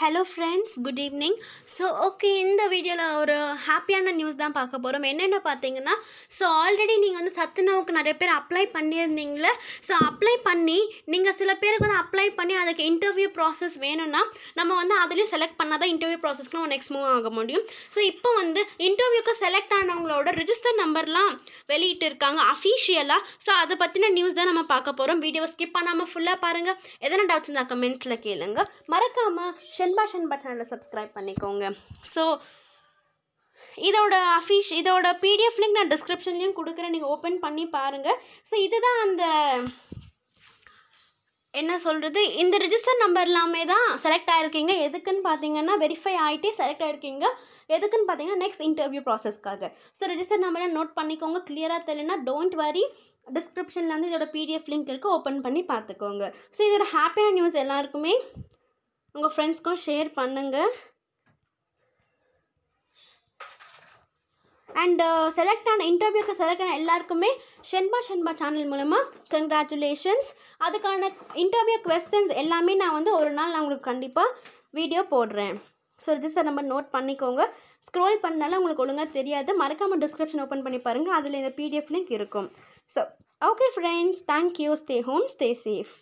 hello friends good evening so okay இந்த வீடியோவில் ஒரு ஹாப்பியான நியூஸ் தான் பார்க்க போகிறோம் என்னென்ன பார்த்தீங்கன்னா ஸோ ஆல்ரெடி நீங்கள் வந்து சத்துணவுக்கு நிறைய பேர் அப்ளை பண்ணியிருந்தீங்களே ஸோ அப்ளை பண்ணி நீங்கள் சில பேருக்கு வந்து அப்ளை பண்ணி அதுக்கு இன்டர்வியூ ப்ராசஸ் வேணும்னா நம்ம வந்து அதுலேயும் செலக்ட் பண்ணால் தான் இன்டர்வியூ ப்ராசஸ்க்கு நம்ம நெக்ஸ்ட் மூவ் ஆக முடியும் ஸோ இப்போ வந்து இன்டர்வியூக்கு செலக்ட் ஆனவங்களோட ரிஜிஸ்டர் நம்பர்லாம் வெளியிட்டு இருக்காங்க அஃபீஷியலாக ஸோ அதை பற்றின நியூஸ் தான் நம்ம பார்க்க போகிறோம் வீடியோவை ஸ்கிப் பண்ணாமல் ஃபுல்லாக பாருங்கள் எதனா டவுட்ஸ் இருந்தால் கமெண்ட்ஸில் கேளுங்க மறக்காமல் பெல் பட்டன் பட்டனில் சப்ஸ்கிரைப் பண்ணிக்கோங்க ஸோ இதோட அஃபீஷ் இதோட பிடிஎஃப் லிங்க் நான் டிஸ்கிரிப்ஷன்லேயும் கொடுக்குறேன் நீங்கள் ஓப்பன் பண்ணி பாருங்கள் ஸோ இதுதான் அந்த என்ன சொல்கிறது இந்த ரிஜிஸ்டர் நம்பர் இல்லாமல் தான் செலக்ட் ஆகிருக்கீங்க எதுக்குன்னு பார்த்தீங்கன்னா வெரிஃபை ஆகிட்டே செலக்ட் ஆகிருக்கீங்க எதுக்குன்னு பார்த்தீங்கன்னா நெக்ஸ்ட் இன்டர்வியூ ப்ராசஸ்க்காக ஸோ ரிஜிஸ்டர் நம்பரை நோட் பண்ணிக்கோங்க க்ளியராக தெரியலனா டோன்ட் வரி டிஸ்கிரிப்ஷனில் வந்து இதோட பிடிஎஃப் லிங்க் இருக்குது ஓப்பன் பண்ணி பார்த்துக்கோங்க ஸோ இதோட ஹாப்பியான நியூஸ் எல்லாருக்குமே உங்கள் ஃப்ரெண்ட்ஸ்க்கும் ஷேர் பண்ணுங்கள் அண்டு செலக்ட் uh, ஆன இன்டர்வியூக்கு செலக்ட் ஆன எல்லாருக்குமே ஷென்பா ஷென்பா சேனல் மூலமாக கங்க்ராச்சுலேஷன்ஸ் அதுக்கான இன்டர்வியூ கொஸ்டின்ஸ் எல்லாமே நான் வந்து ஒரு நாள் நான் உங்களுக்கு கண்டிப்பாக வீடியோ போடுறேன் ஸோ ரிஜிஸ்டர் நம்பர் நோட் பண்ணிக்கோங்க ஸ்க்ரோல் பண்ணாலும் உங்களுக்கு ஒழுங்காக தெரியாது மறக்காமல் டிஸ்கிரிப்ஷன் ஓப்பன் பண்ணி பாருங்கள் அதில் இந்த பிடிஎஃப் லிங்க் இருக்கும் so okay friends thank you stay home stay safe